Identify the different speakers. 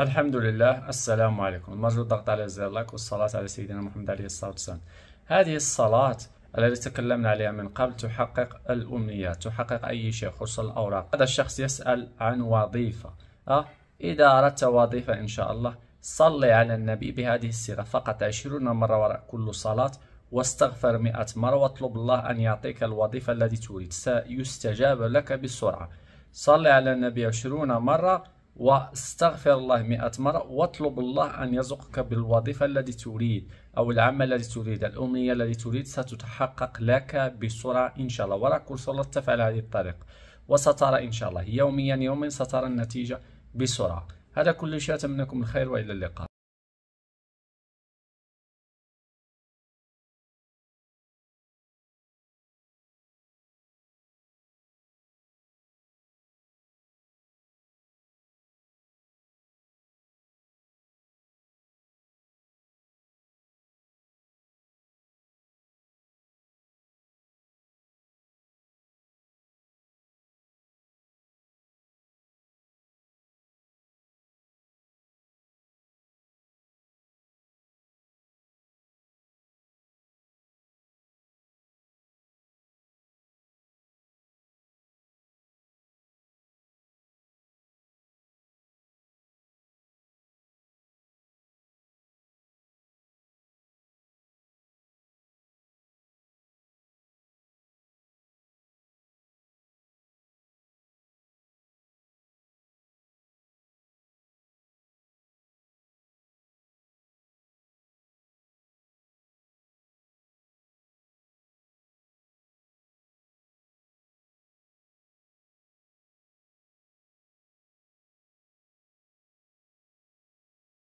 Speaker 1: الحمد لله السلام عليكم المرجو الضغط على زر لايك والصلاة على سيدنا محمد عليه الصلاة والسلام هذه الصلاة التي تكلمنا عليها من قبل تحقق الأمنية تحقق أي شيء خصوصا الأوراق هذا الشخص يسأل عن وظيفة أه؟ إذا أردت وظيفة إن شاء الله صلي على النبي بهذه الصيغة فقط عشرون مرة وراء كل صلاة واستغفر مئة مرة واطلب الله أن يعطيك الوظيفة التي تريد سيستجاب لك بسرعة صلي على النبي عشرون مرة واستغفر الله مئة مرة واطلب الله أن يرزقك بالوظيفة التي تريد أو العمل الذي تريد الأمنية التي تريد ستتحقق لك بسرعة إن شاء الله ولا كل صلاة تفعل هذه الطريقة وسترى إن شاء الله يوميا يوما سترى النتيجة بسرعة هذا
Speaker 2: كل شيء أتمنى لكم الخير وإلى اللقاء